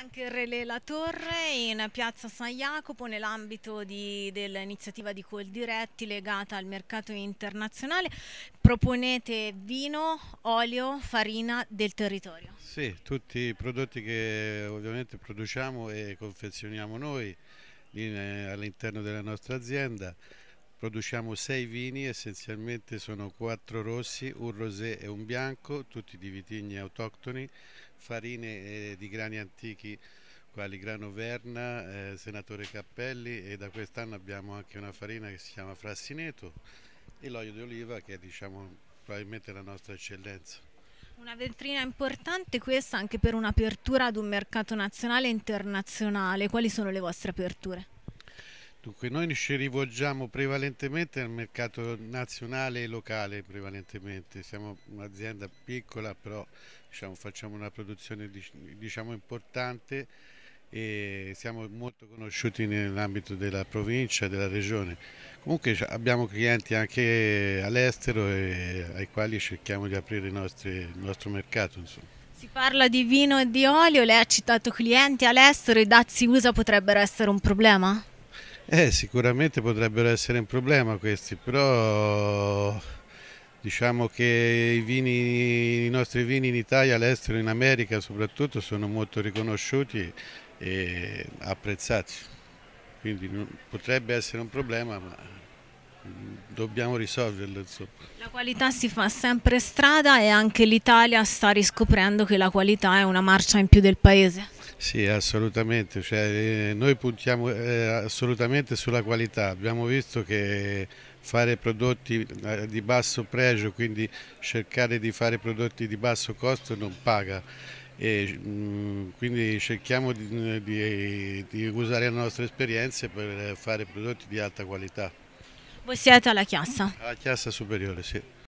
Anche il Relè La Torre in piazza San Jacopo nell'ambito dell'iniziativa di Coldiretti legata al mercato internazionale proponete vino, olio, farina del territorio. Sì, tutti i prodotti che ovviamente produciamo e confezioniamo noi eh, all'interno della nostra azienda Produciamo sei vini, essenzialmente sono quattro rossi, un rosé e un bianco, tutti di vitigni autoctoni, farine eh, di grani antichi quali grano verna, eh, senatore Cappelli e da quest'anno abbiamo anche una farina che si chiama Frassineto e l'olio d'oliva che è diciamo, probabilmente la nostra eccellenza. Una vetrina importante questa anche per un'apertura ad un mercato nazionale e internazionale. Quali sono le vostre aperture? Dunque noi ci rivolgiamo prevalentemente al mercato nazionale e locale, prevalentemente, siamo un'azienda piccola però diciamo, facciamo una produzione diciamo, importante e siamo molto conosciuti nell'ambito della provincia e della regione. Comunque abbiamo clienti anche all'estero ai quali cerchiamo di aprire nostri, il nostro mercato. Insomma. Si parla di vino e di olio, lei ha citato clienti all'estero, i dazi USA potrebbero essere un problema? Eh, sicuramente potrebbero essere un problema questi, però diciamo che i, vini, i nostri vini in Italia, all'estero, in America soprattutto, sono molto riconosciuti e apprezzati. Quindi potrebbe essere un problema, ma dobbiamo risolverlo. Insomma. La qualità si fa sempre strada e anche l'Italia sta riscoprendo che la qualità è una marcia in più del paese. Sì, assolutamente, cioè, eh, noi puntiamo eh, assolutamente sulla qualità, abbiamo visto che fare prodotti eh, di basso pregio, quindi cercare di fare prodotti di basso costo non paga. E, mh, mm, quindi cerchiamo di, di, di usare le nostre esperienze per fare prodotti di alta qualità. Voi siete alla Chiassa? Alla Chiassa Superiore, sì.